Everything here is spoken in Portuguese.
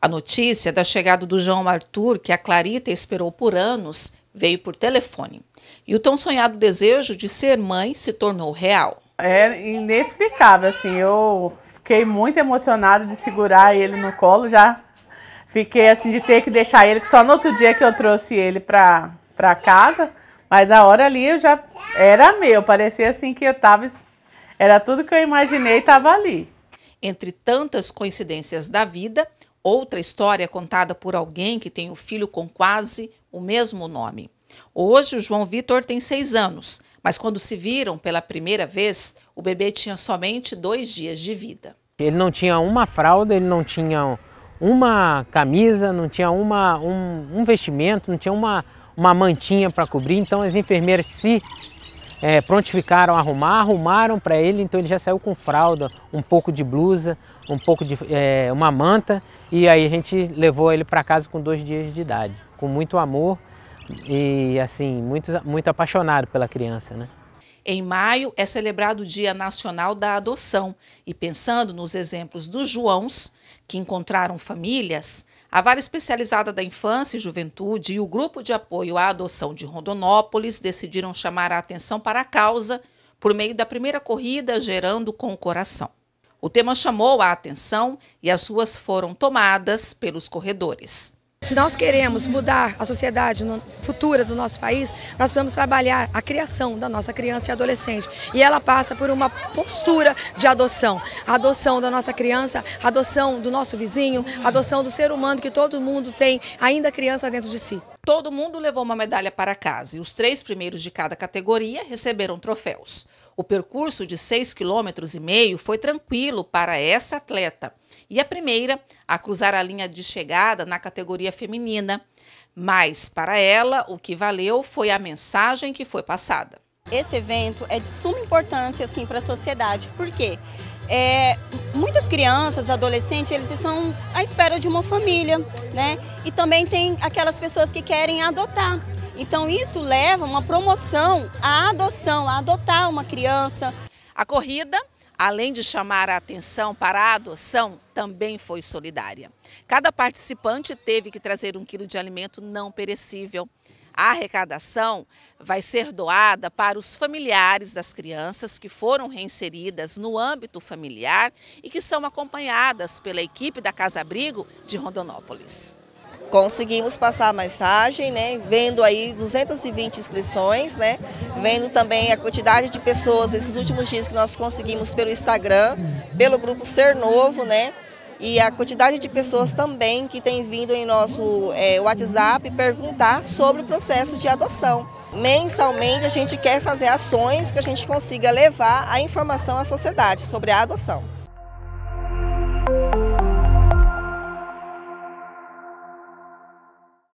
A notícia da chegada do João Arthur, que a Clarita esperou por anos, veio por telefone. E o tão sonhado desejo de ser mãe se tornou real. É inexplicável, assim. Eu fiquei muito emocionada de segurar ele no colo, já fiquei assim de ter que deixar ele, que só no outro dia que eu trouxe ele pra, casa, mas a hora ali eu já era meu, parecia assim que eu tava. Era tudo que eu imaginei estava ali. Entre tantas coincidências da vida, Outra história contada por alguém que tem o um filho com quase o mesmo nome. Hoje, o João Vitor tem seis anos, mas quando se viram pela primeira vez, o bebê tinha somente dois dias de vida. Ele não tinha uma fralda, ele não tinha uma camisa, não tinha uma, um, um vestimento, não tinha uma, uma mantinha para cobrir. Então, as enfermeiras se é, prontificaram a arrumar, arrumaram para ele, então ele já saiu com fralda, um pouco de blusa, um pouco de é, uma manta e aí a gente levou ele para casa com dois dias de idade, com muito amor e assim muito muito apaixonado pela criança, né? Em maio é celebrado o Dia Nacional da Adoção e pensando nos exemplos dos Joãos que encontraram famílias, a Vara Especializada da Infância e Juventude e o Grupo de Apoio à Adoção de Rondonópolis decidiram chamar a atenção para a causa por meio da primeira corrida Gerando com o Coração. O tema chamou a atenção e as ruas foram tomadas pelos corredores. Se nós queremos mudar a sociedade futura do nosso país, nós precisamos trabalhar a criação da nossa criança e adolescente. E ela passa por uma postura de adoção. A adoção da nossa criança, a adoção do nosso vizinho, a adoção do ser humano que todo mundo tem, ainda criança dentro de si. Todo mundo levou uma medalha para casa e os três primeiros de cada categoria receberam troféus. O percurso de 6,5 km foi tranquilo para essa atleta e a primeira a cruzar a linha de chegada na categoria feminina. Mas, para ela, o que valeu foi a mensagem que foi passada. Esse evento é de suma importância assim, para a sociedade, porque é, muitas crianças, adolescentes, eles estão à espera de uma família, né? E também tem aquelas pessoas que querem adotar. Então isso leva uma promoção à adoção, a adotar uma criança. A corrida, além de chamar a atenção para a adoção, também foi solidária. Cada participante teve que trazer um quilo de alimento não perecível. A arrecadação vai ser doada para os familiares das crianças que foram reinseridas no âmbito familiar e que são acompanhadas pela equipe da Casa Abrigo de Rondonópolis conseguimos passar a mensagem, né? Vendo aí 220 inscrições, né? Vendo também a quantidade de pessoas esses últimos dias que nós conseguimos pelo Instagram, pelo grupo Ser Novo, né? E a quantidade de pessoas também que tem vindo em nosso é, WhatsApp perguntar sobre o processo de adoção. Mensalmente a gente quer fazer ações que a gente consiga levar a informação à sociedade sobre a adoção.